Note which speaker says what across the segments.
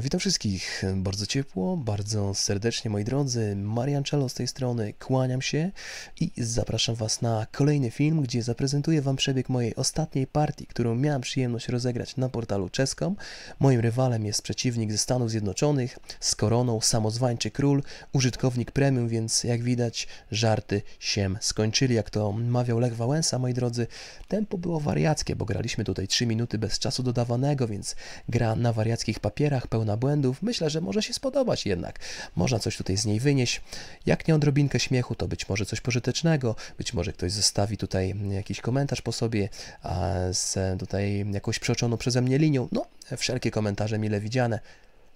Speaker 1: Witam wszystkich bardzo ciepło, bardzo serdecznie moi drodzy. Marian Czelo z tej strony, kłaniam się i zapraszam Was na kolejny film, gdzie zaprezentuję Wam przebieg mojej ostatniej partii, którą miałem przyjemność rozegrać na portalu czeskom. Moim rywalem jest przeciwnik ze Stanów Zjednoczonych z koroną, samozwańczy król, użytkownik premium, więc jak widać żarty się skończyli, jak to mawiał Lech Wałęsa, moi drodzy. Tempo było wariackie, bo graliśmy tutaj 3 minuty bez czasu dodawanego, więc gra na wariackich papierach papierach, pełna błędów. Myślę, że może się spodobać jednak. Można coś tutaj z niej wynieść. Jak nie odrobinkę śmiechu, to być może coś pożytecznego, być może ktoś zostawi tutaj jakiś komentarz po sobie z tutaj jakąś przeoczoną przeze mnie linią. No, wszelkie komentarze mile widziane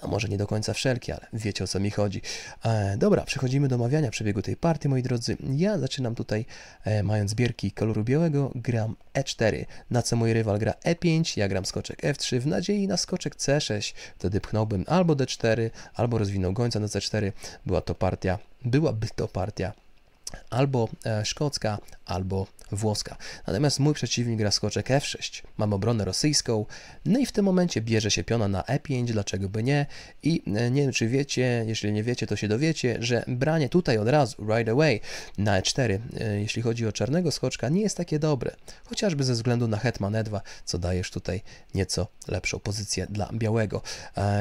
Speaker 1: a może nie do końca wszelkie, ale wiecie o co mi chodzi. E, dobra, przechodzimy do omawiania przebiegu tej partii, moi drodzy. Ja zaczynam tutaj, e, mając bierki koloru białego, gram E4, na co mój rywal gra E5, ja gram skoczek F3 w nadziei na skoczek C6. Wtedy pchnąłbym albo D4, albo rozwinął gońca na C4. Była to partia, byłaby to partia albo e, szkocka, albo włoska. Natomiast mój przeciwnik gra skoczek F6. Mam obronę rosyjską, no i w tym momencie bierze się piona na E5, dlaczego by nie? I e, nie wiem, czy wiecie, jeśli nie wiecie, to się dowiecie, że branie tutaj od razu, right away, na E4, e, jeśli chodzi o czarnego skoczka, nie jest takie dobre. Chociażby ze względu na hetman E2, co dajesz tutaj nieco lepszą pozycję dla białego.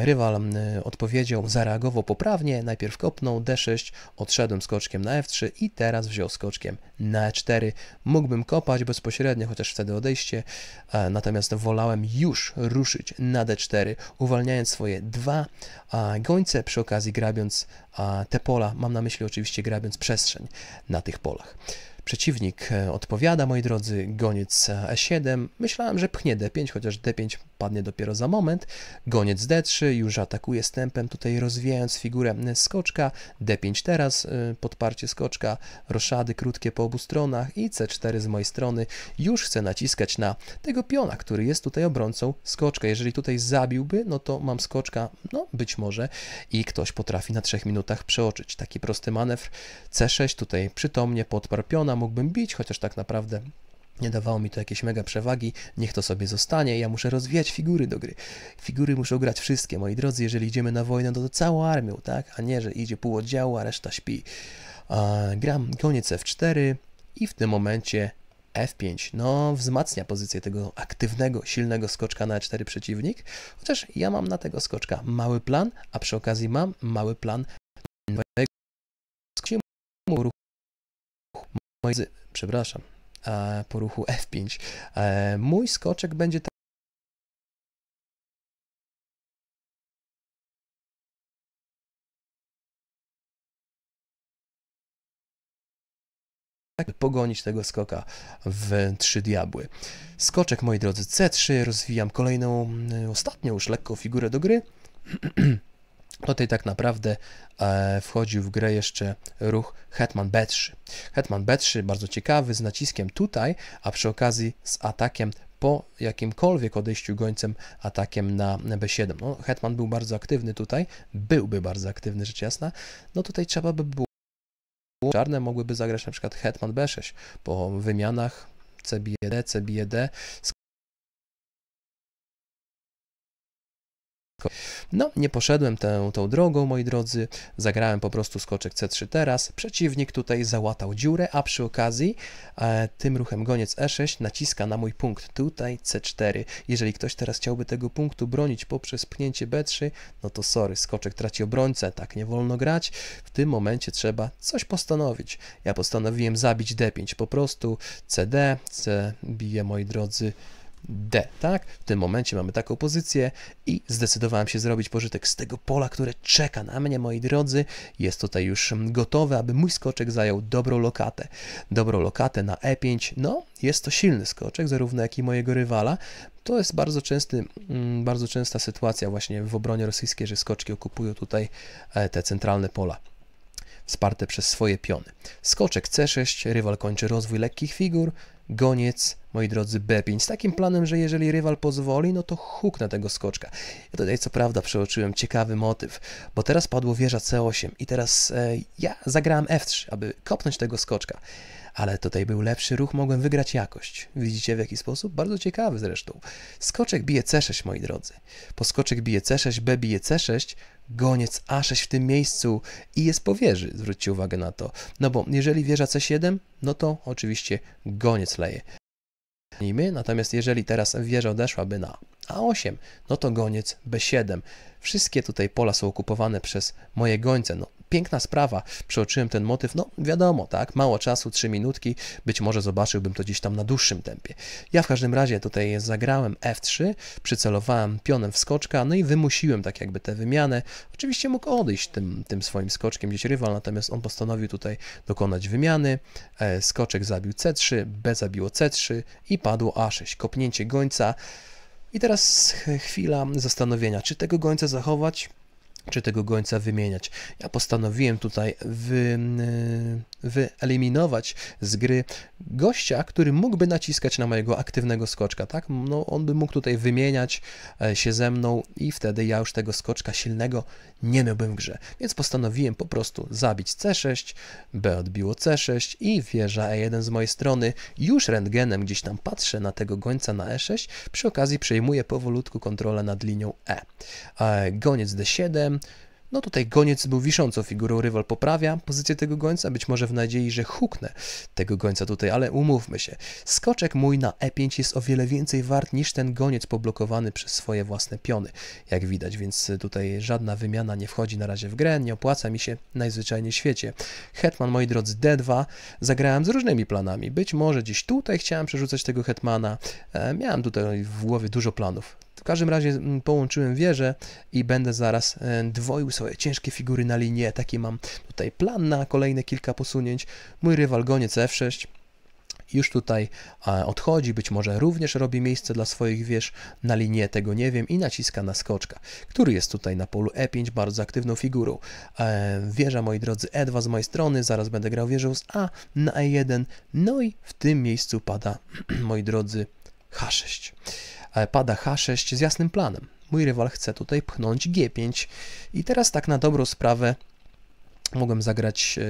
Speaker 1: Rywal odpowiedział, zareagował poprawnie, najpierw kopnął D6, odszedłem skoczkiem na F3 i teraz wziął skoczkiem na e4. Mógłbym kopać bezpośrednio, chociaż wtedy odejście, e, natomiast wolałem już ruszyć na d4, e uwalniając swoje dwa e, gońce, przy okazji grabiąc te pola, mam na myśli oczywiście grabiąc przestrzeń na tych polach. Przeciwnik e, odpowiada, moi drodzy, goniec E7. Myślałem, że pchnie D5, chociaż D5 padnie dopiero za moment. Goniec D3 już atakuje stępem, tutaj rozwijając figurę skoczka. D5 teraz, e, podparcie skoczka, roszady krótkie po obu stronach i C4 z mojej strony. Już chcę naciskać na tego piona, który jest tutaj obrońcą skoczka. Jeżeli tutaj zabiłby, no to mam skoczka, no być może i ktoś potrafi na 3 minutach przeoczyć. Taki prosty manewr C6 tutaj przytomnie podparł piona Johna mógłbym bić, chociaż tak naprawdę nie dawało mi to jakieś mega przewagi, niech to sobie zostanie, ja muszę rozwijać figury do gry. Figury muszę grać wszystkie, moi drodzy, jeżeli idziemy na wojnę, to, no to całą armią, tak? A nie, że idzie pół oddziału, a reszta śpi. gram koniec F4 i w tym momencie F5, no wzmacnia pozycję tego aktywnego, silnego skoczka na E4 przeciwnik, chociaż ja mam na tego skoczka mały plan, a przy okazji mam mały plan nowego przepraszam, e, po ruchu F5. E, mój skoczek będzie tak. pogonić tego skoka w trzy diabły. Skoczek, moi drodzy, C3, rozwijam kolejną, mm, ostatnią już lekką figurę do gry. Tutaj tak naprawdę e, wchodził w grę jeszcze ruch Hetman B3. Hetman B3 bardzo ciekawy, z naciskiem tutaj, a przy okazji z atakiem po jakimkolwiek odejściu gońcem atakiem na B7. No, Hetman był bardzo aktywny tutaj, byłby bardzo aktywny, rzecz jasna. No tutaj trzeba by było... Czarne mogłyby zagrać na przykład Hetman B6 po wymianach CBD, CBD, No, nie poszedłem tę, tą drogą, moi drodzy. Zagrałem po prostu skoczek C3 teraz. Przeciwnik tutaj załatał dziurę, a przy okazji e, tym ruchem goniec E6 naciska na mój punkt. Tutaj C4. Jeżeli ktoś teraz chciałby tego punktu bronić poprzez pchnięcie B3, no to sorry, skoczek traci obrońcę. Tak nie wolno grać. W tym momencie trzeba coś postanowić. Ja postanowiłem zabić D5. Po prostu CD, C bije, moi drodzy, D, tak? W tym momencie mamy taką pozycję i zdecydowałem się zrobić pożytek z tego pola, które czeka na mnie, moi drodzy. Jest tutaj już mm, gotowe, aby mój skoczek zajął dobrą lokatę. Dobrą lokatę na E5, no, jest to silny skoczek, zarówno jak i mojego rywala. To jest bardzo, częsty, mm, bardzo częsta sytuacja właśnie w obronie rosyjskiej, że skoczki okupują tutaj e, te centralne pola wsparte przez swoje piony. Skoczek C6, rywal kończy rozwój lekkich figur, goniec, moi drodzy, B5. Z takim planem, że jeżeli rywal pozwoli, no to huk na tego skoczka. Ja tutaj co prawda przeoczyłem ciekawy motyw, bo teraz padło wieża C8 i teraz e, ja zagrałem F3, aby kopnąć tego skoczka. Ale tutaj był lepszy ruch, mogłem wygrać jakość. Widzicie w jaki sposób? Bardzo ciekawy zresztą. Skoczek bije C6, moi drodzy. Po skoczek bije C6, B bije C6, goniec A6 w tym miejscu i jest wieży, zwróćcie uwagę na to. No bo jeżeli wieża C7, no to oczywiście goniec leje. Natomiast jeżeli teraz wieża odeszłaby na A8, no to goniec B7. Wszystkie tutaj pola są okupowane przez moje gońce. No, piękna sprawa, przeoczyłem ten motyw, no wiadomo, tak, mało czasu, trzy minutki, być może zobaczyłbym to gdzieś tam na dłuższym tempie. Ja w każdym razie tutaj zagrałem F3, przycelowałem pionem w skoczka, no i wymusiłem tak jakby tę wymianę. Oczywiście mógł odejść tym, tym swoim skoczkiem gdzieś rywal, natomiast on postanowił tutaj dokonać wymiany, e, skoczek zabił C3, B zabiło C3 i padło A6, kopnięcie gońca. I teraz chwila zastanowienia, czy tego gońca zachować, czy tego gońca wymieniać. Ja postanowiłem tutaj wy, y, wyeliminować z gry gościa, który mógłby naciskać na mojego aktywnego skoczka, tak? No, on by mógł tutaj wymieniać e, się ze mną i wtedy ja już tego skoczka silnego nie miałbym w grze. Więc postanowiłem po prostu zabić C6, B odbiło C6 i wieża E1 z mojej strony. Już rentgenem gdzieś tam patrzę na tego gońca na E6, przy okazji przejmuję powolutku kontrolę nad linią E. e goniec D7, no tutaj goniec był wiszącą figurą, rywal poprawia pozycję tego gońca, być może w nadziei, że huknę tego gońca tutaj, ale umówmy się. Skoczek mój na e5 jest o wiele więcej wart niż ten goniec poblokowany przez swoje własne piony, jak widać, więc tutaj żadna wymiana nie wchodzi na razie w grę, nie opłaca mi się najzwyczajniej w świecie. Hetman, moi drodzy, d2, zagrałem z różnymi planami, być może gdzieś tutaj chciałem przerzucać tego hetmana, e, miałem tutaj w głowie dużo planów w każdym razie mm, połączyłem wieżę i będę zaraz e, dwoił swoje ciężkie figury na linię. Taki mam tutaj plan na kolejne kilka posunięć. Mój rywal goniec F6 już tutaj odchodzi, być może również robi miejsce dla swoich wież na linię, tego nie wiem, i naciska na skoczka, który jest tutaj na polu E5 bardzo aktywną figurą. E, wieża, moi drodzy, E2 z mojej strony, zaraz będę grał wieżą z A na E1, no i w tym miejscu pada, moi drodzy, H6. E, pada H6 z jasnym planem. Mój rywal chce tutaj pchnąć G5 i teraz tak na dobrą sprawę mogłem zagrać e,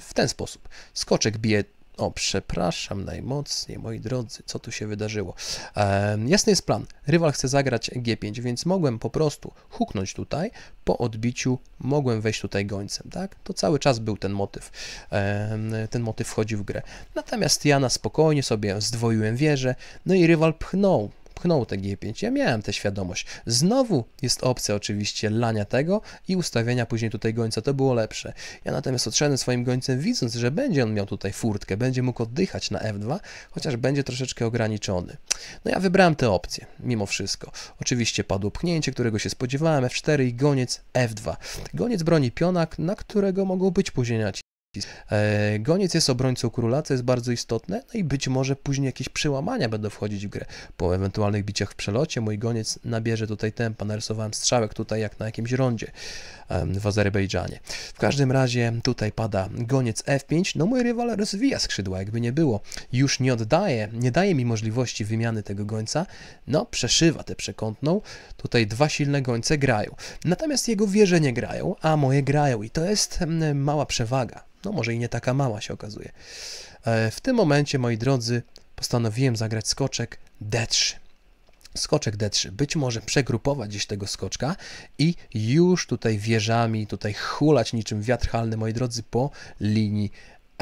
Speaker 1: w ten sposób. Skoczek bije o, przepraszam najmocniej, moi drodzy, co tu się wydarzyło? E, jasny jest plan. Rywal chce zagrać G5, więc mogłem po prostu huknąć tutaj. Po odbiciu mogłem wejść tutaj gońcem, tak? To cały czas był ten motyw. E, ten motyw wchodzi w grę. Natomiast ja na spokojnie sobie zdwoiłem wieżę, no i rywal pchnął pchnął te G5. Ja miałem tę świadomość. Znowu jest opcja oczywiście lania tego i ustawienia później tutaj gońca. To było lepsze. Ja natomiast odszedłem swoim gońcem, widząc, że będzie on miał tutaj furtkę, będzie mógł oddychać na F2, chociaż będzie troszeczkę ograniczony. No ja wybrałem tę opcję, mimo wszystko. Oczywiście padło pchnięcie, którego się spodziewałem, F4 i goniec F2. Goniec broni pionak, na którego mogą być później naciski. E, goniec jest obrońcą króla, co jest bardzo istotne, no i być może później jakieś przełamania będą wchodzić w grę. Po ewentualnych biciach w przelocie mój goniec nabierze tutaj tempa, narysowałem strzałek tutaj jak na jakimś rondzie w Azerbejdżanie. W każdym razie tutaj pada goniec F5, no mój rywal rozwija skrzydła, jakby nie było. Już nie oddaje, nie daje mi możliwości wymiany tego gońca, no przeszywa tę przekątną, tutaj dwa silne gońce grają. Natomiast jego wieże nie grają, a moje grają i to jest mała przewaga. No no może i nie taka mała się okazuje. E, w tym momencie, moi drodzy, postanowiłem zagrać skoczek D3 skoczek D3, być może przegrupować gdzieś tego skoczka i już tutaj wieżami, tutaj hulać niczym wiatr halny, moi drodzy, po linii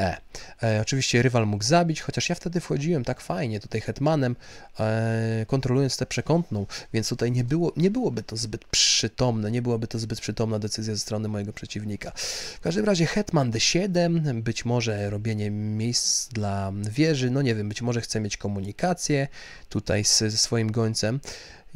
Speaker 1: E. e. Oczywiście rywal mógł zabić, chociaż ja wtedy wchodziłem tak fajnie tutaj hetmanem, e, kontrolując tę przekątną, więc tutaj nie, było, nie byłoby to zbyt przytomne, nie byłaby to zbyt przytomna decyzja ze strony mojego przeciwnika. W każdym razie hetman d7, być może robienie miejsc dla wieży, no nie wiem, być może chce mieć komunikację tutaj z, ze swoim gońcem.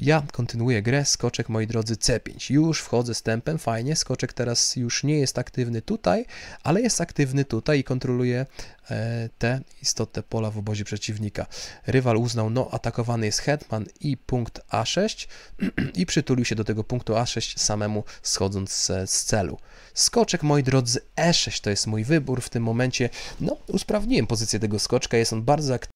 Speaker 1: Ja kontynuuję grę, skoczek moi drodzy C5. Już wchodzę tempem, fajnie, skoczek teraz już nie jest aktywny tutaj, ale jest aktywny tutaj i kontroluje e, te istotne pola w obozie przeciwnika. Rywal uznał, no atakowany jest hetman i punkt A6 i przytulił się do tego punktu A6 samemu schodząc z, z celu. Skoczek moi drodzy E6 to jest mój wybór w tym momencie. No usprawniłem pozycję tego skoczka, jest on bardzo aktywny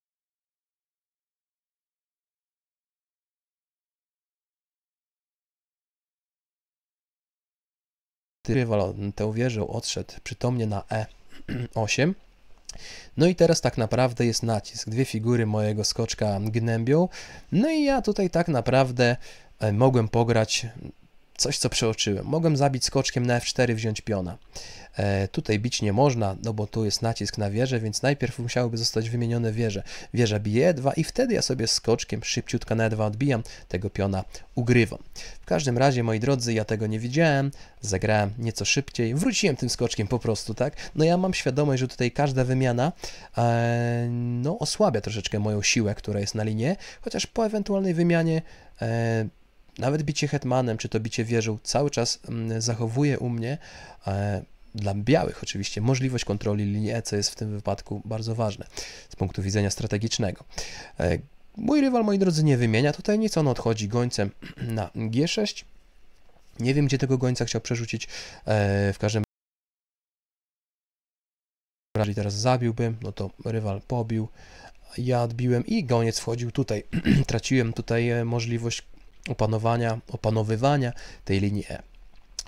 Speaker 1: te walutę odszedł przytomnie na E8. No i teraz tak naprawdę jest nacisk. Dwie figury mojego skoczka gnębią. No i ja tutaj tak naprawdę e, mogłem pograć coś, co przeoczyłem. Mogłem zabić skoczkiem na F4, wziąć piona. E, tutaj bić nie można, no bo tu jest nacisk na wieżę, więc najpierw musiałyby zostać wymienione wieże. Wieża bije 2 e i wtedy ja sobie skoczkiem szybciutko na E2 odbijam, tego piona ugrywam. W każdym razie, moi drodzy, ja tego nie widziałem, zagrałem nieco szybciej, wróciłem tym skoczkiem po prostu, tak? No ja mam świadomość, że tutaj każda wymiana e, no, osłabia troszeczkę moją siłę, która jest na linie, chociaż po ewentualnej wymianie e, nawet bicie hetmanem, czy to bicie wieżą, cały czas mm, zachowuje u mnie e, dla białych oczywiście możliwość kontroli linii E, co jest w tym wypadku bardzo ważne z punktu widzenia strategicznego. E, mój rywal, moi drodzy, nie wymienia tutaj nic, on odchodzi gońcem na G6. Nie wiem, gdzie tego gońca chciał przerzucić, e, w każdym razie teraz zabiłbym, no to rywal pobił, ja odbiłem i goniec wchodził tutaj. Traciłem tutaj możliwość opanowania, opanowywania tej linii E.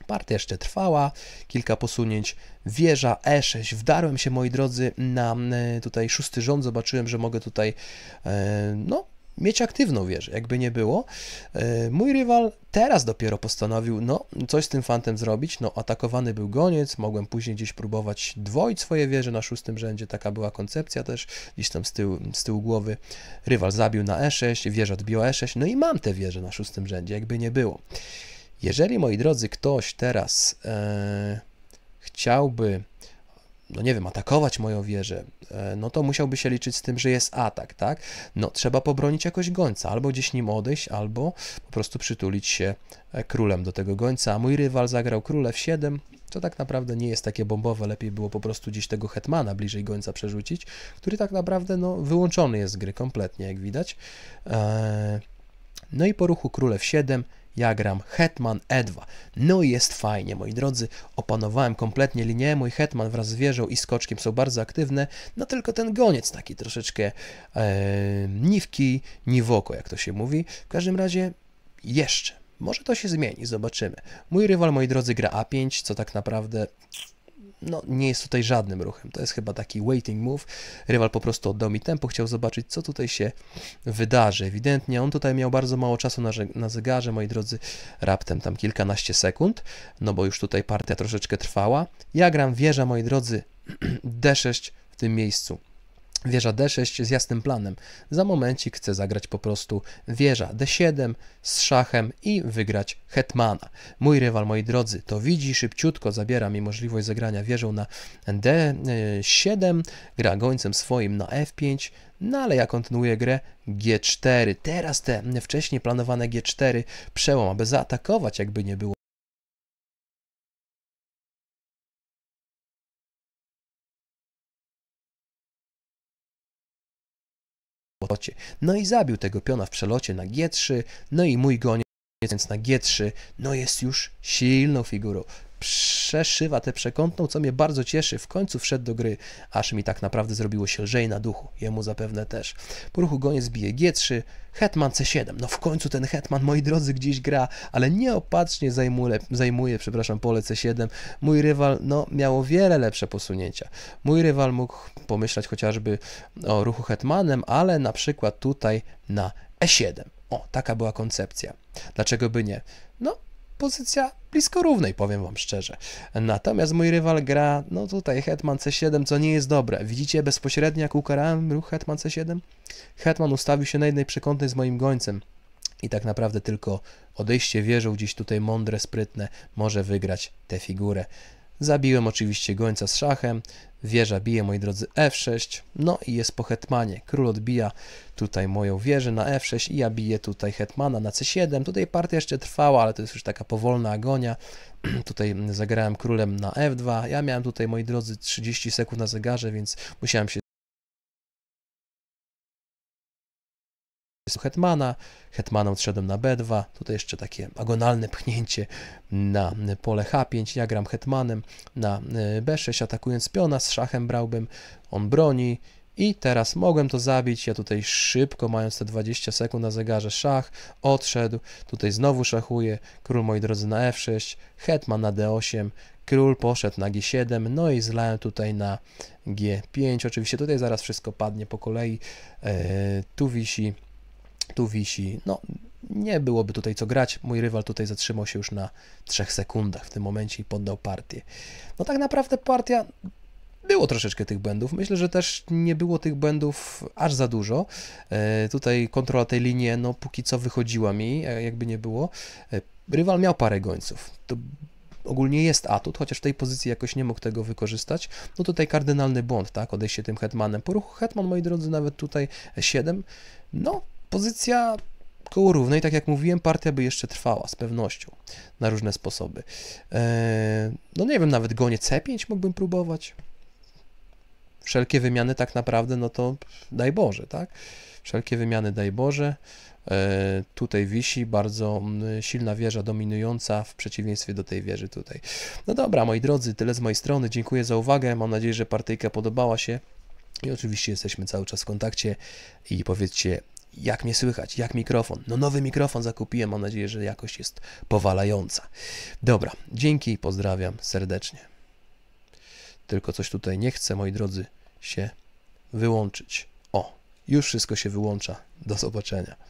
Speaker 1: Partia jeszcze trwała, kilka posunięć, wieża E6, wdarłem się moi drodzy na e, tutaj szósty rząd, zobaczyłem, że mogę tutaj e, no, mieć aktywną wieżę, jakby nie było. E, mój rywal teraz dopiero postanowił, no, coś z tym fantem zrobić, no, atakowany był goniec, mogłem później gdzieś próbować dwoić swoje wieże na szóstym rzędzie, taka była koncepcja też, gdzieś tam z tyłu, z tyłu głowy. Rywal zabił na e6, wieża odbiła e6, no i mam te wieże na szóstym rzędzie, jakby nie było. Jeżeli, moi drodzy, ktoś teraz e, chciałby no nie wiem, atakować moją wieżę, e, no to musiałby się liczyć z tym, że jest atak, tak? No trzeba pobronić jakoś gońca, albo gdzieś nim odejść, albo po prostu przytulić się e, królem do tego gońca, a mój rywal zagrał króle w 7, to tak naprawdę nie jest takie bombowe, lepiej było po prostu gdzieś tego hetmana bliżej gońca przerzucić, który tak naprawdę no, wyłączony jest z gry kompletnie, jak widać. E, no i po ruchu królew 7 ja gram Hetman E2. No i jest fajnie, moi drodzy. Opanowałem kompletnie linię. Mój Hetman wraz z wieżą i skoczkiem są bardzo aktywne. No tylko ten goniec taki troszeczkę e, niwki, niwoko, jak to się mówi. W każdym razie jeszcze. Może to się zmieni, zobaczymy. Mój rywal, moi drodzy, gra A5, co tak naprawdę no, nie jest tutaj żadnym ruchem. To jest chyba taki waiting move. Rywal po prostu oddał mi tempo, chciał zobaczyć, co tutaj się wydarzy. Ewidentnie on tutaj miał bardzo mało czasu na, na zegarze, moi drodzy, raptem tam kilkanaście sekund, no bo już tutaj partia troszeczkę trwała. Ja gram wieża, moi drodzy, D6 w tym miejscu wieża d6 z jasnym planem. Za momencik chcę zagrać po prostu wieża d7 z szachem i wygrać hetmana. Mój rywal, moi drodzy, to widzi, szybciutko zabiera mi możliwość zagrania wieżą na d7, gra gońcem swoim na f5, no ale ja kontynuuję grę g4. Teraz te wcześniej planowane g4 przełom, aby zaatakować jakby nie było otocie. No i zabił tego piona w przelocie na G3, no i mój goniec na G3, no jest już silną figurą przeszywa tę przekątną, co mnie bardzo cieszy. W końcu wszedł do gry, aż mi tak naprawdę zrobiło się lżej na duchu. Jemu zapewne też. Po ruchu goniec bije G3, Hetman C7. No w końcu ten Hetman, moi drodzy, gdzieś gra, ale nieopatrznie zajmuje, zajmuje przepraszam, pole C7. Mój rywal, no, miał wiele lepsze posunięcia. Mój rywal mógł pomyśleć chociażby o ruchu Hetmanem, ale na przykład tutaj na E7. O, taka była koncepcja. Dlaczego by nie? No, pozycja blisko równej, powiem wam szczerze. Natomiast mój rywal gra, no tutaj hetman c7, co nie jest dobre. Widzicie bezpośrednio jak ukarałem ruch hetman c7? Hetman ustawił się na jednej przekątnej z moim gońcem. I tak naprawdę tylko odejście wieżą gdzieś tutaj mądre, sprytne może wygrać tę figurę. Zabiłem oczywiście gońca z szachem, wieża bije, moi drodzy, f6, no i jest po hetmanie. Król odbija tutaj moją wieżę na f6 i ja biję tutaj hetmana na c7. Tutaj partia jeszcze trwała, ale to jest już taka powolna agonia. tutaj zagrałem królem na f2. Ja miałem tutaj, moi drodzy, 30 sekund na zegarze, więc musiałem się hetmana, hetmana odszedłem na b2, tutaj jeszcze takie agonalne pchnięcie na pole h5, ja gram hetmanem na e, b6, atakując piona, z szachem brałbym, on broni, i teraz mogłem to zabić, ja tutaj szybko, mając te 20 sekund na zegarze, szach, odszedł, tutaj znowu szachuję, król moi drodzy na f6, hetman na d8, król poszedł na g7, no i zlałem tutaj na g5, oczywiście tutaj zaraz wszystko padnie po kolei, eee, tu wisi tu wisi, no nie byłoby tutaj co grać. Mój rywal tutaj zatrzymał się już na 3 sekundach w tym momencie i poddał partię. No tak naprawdę partia było troszeczkę tych błędów. Myślę, że też nie było tych błędów aż za dużo. E, tutaj kontrola tej linii, no póki co wychodziła mi, e, jakby nie było. E, rywal miał parę gońców. To ogólnie jest atut, chociaż w tej pozycji jakoś nie mógł tego wykorzystać. No tutaj kardynalny błąd, tak? Odejście tym hetmanem. Po ruchu hetman, moi drodzy, nawet tutaj 7. No, Pozycja koło równej, tak jak mówiłem, partia by jeszcze trwała z pewnością na różne sposoby. E, no nie wiem, nawet gonie C5 mógłbym próbować. Wszelkie wymiany tak naprawdę, no to daj Boże, tak? Wszelkie wymiany daj Boże. E, tutaj wisi bardzo silna wieża dominująca w przeciwieństwie do tej wieży tutaj. No dobra, moi drodzy, tyle z mojej strony. Dziękuję za uwagę. Mam nadzieję, że partyjka podobała się. I oczywiście jesteśmy cały czas w kontakcie i powiedzcie jak mnie słychać, jak mikrofon. No nowy mikrofon zakupiłem, mam nadzieję, że jakość jest powalająca. Dobra, dzięki i pozdrawiam serdecznie. Tylko coś tutaj nie chcę, moi drodzy, się wyłączyć. O, już wszystko się wyłącza. Do zobaczenia.